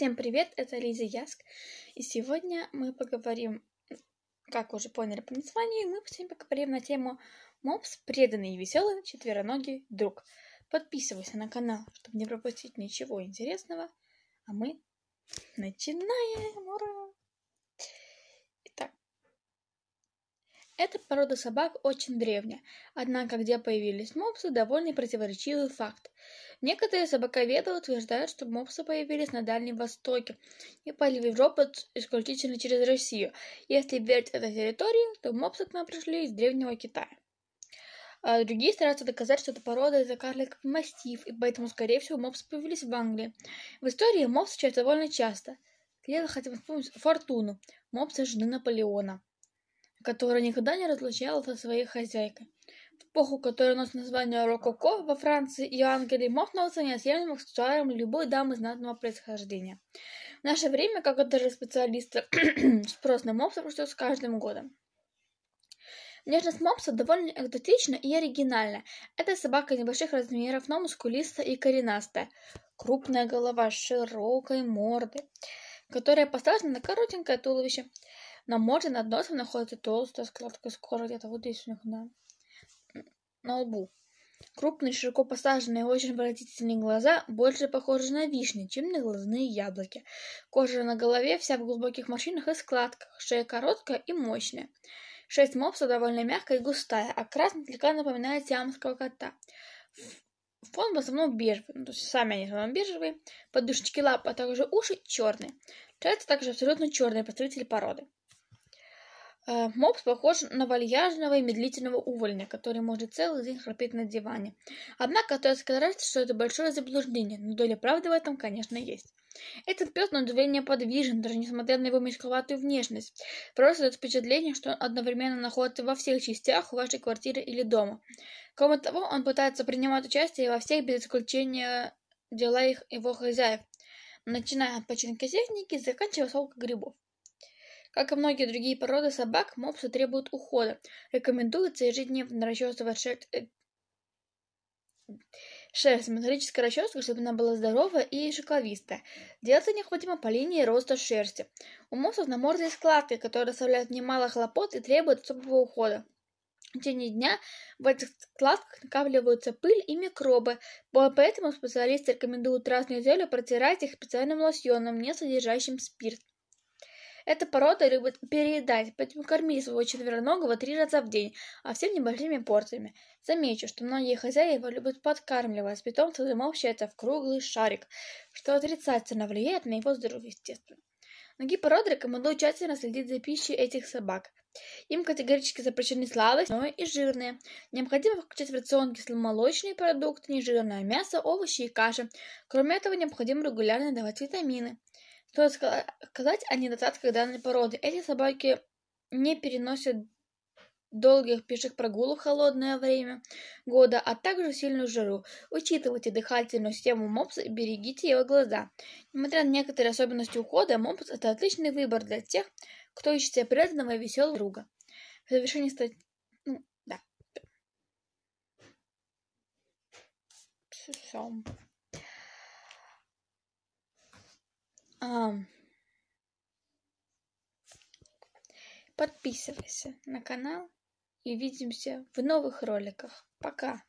Всем привет, это Лиза Яск, и сегодня мы поговорим, как уже поняли по названию, мы сегодня поговорим на тему «Мопс. Преданный и веселый четвероногий друг». Подписывайся на канал, чтобы не пропустить ничего интересного, а мы начинаем! Ура! Эта порода собак очень древняя, однако где появились мопсы – довольно противоречивый факт. Некоторые собаковеды утверждают, что мопсы появились на Дальнем Востоке и пали в Европу исключительно через Россию. Если верить этой территории, то мопсы к нам пришли из Древнего Китая. А другие стараются доказать, что эта порода из-за мастиф, и поэтому, скорее всего, мопсы появились в Англии. В истории мопсы часто довольно часто. Я хотел вспомнить Фортуну, мопсы жены Наполеона которая никогда не разлучалась со своей хозяйкой. В эпоху, которая носит название Рококо во Франции и Англии, мог становиться неотъемлемым аксессуаром любой дамы знатного происхождения. В наше время, как даже специалисты, спрос на мопса растет с каждым годом. Внешность мопса довольно экзотична и оригинальна. Это собака небольших размеров, но мускулистая и коренастая. Крупная голова с широкой мордой, которая поставлена на коротенькое туловище. На морде над носом находится толстая складка скоро где-то вот у них да на лбу. Крупные, широко посаженные, очень выразительные глаза больше похожи на вишни, чем на глазные яблоки. Кожа на голове вся в глубоких морщинах и складках, шея короткая и мощная. Шесть мопса довольно мягкая и густая, а красный слегка напоминает сиамского кота. Фон в основном бежевый, ну, то есть сами они в основном бежевые, подушечки лап, а также уши черные. Часто также абсолютно черные представители породы. Э, Мопс похож на вальяжного и медлительного увольня, который может целый день храпеть на диване. Однако стоит сказать, что это большое заблуждение, но доля правды в этом, конечно, есть. Этот пес на удивление подвижен, даже несмотря на его мешковатую внешность. Просто это впечатление, что он одновременно находится во всех частях вашей квартиры или дома. Кроме того, он пытается принимать участие во всех без исключения делах его хозяев, начиная от починки техники и заканчивая солкой грибов. Как и многие другие породы собак, мопсы требуют ухода. Рекомендуется ежедневно расчесывать шерсть, э, шерсть металлической расческой, чтобы она была здоровая и шелковистая. Делать это необходимо по линии роста шерсти. У мопсов на намордные складки, которые доставляют немало хлопот и требуют особого ухода. В течение дня в этих складках накапливаются пыль и микробы, поэтому специалисты рекомендуют раз в неделю протирать их специальным лосьоном, не содержащим спирт. Эта порода любит переедать, поэтому корми своего четвероногого три раза в день, а всем небольшими порциями. Замечу, что многие хозяева любят подкармливать питомца, замолчается в круглый шарик, что отрицательно влияет на его здоровье, естественно. Многие породы рекомендуют тщательно следить за пищей этих собак. Им категорически запрещены сладости, но и жирные. Необходимо включать в рацион кисломолочные продукты, нежирное мясо, овощи и каши. Кроме этого, необходимо регулярно давать витамины. Стоит сказать о недостатках данной породы. Эти собаки не переносят долгих пеших прогулок в холодное время года, а также сильную жару. Учитывайте дыхательную систему мопса и берегите его глаза. Несмотря на некоторые особенности ухода, мопс – это отличный выбор для тех, кто ищет себе приятного и веселого друга. В завершении статьи... Ну, да. Все. подписывайся на канал и увидимся в новых роликах. Пока!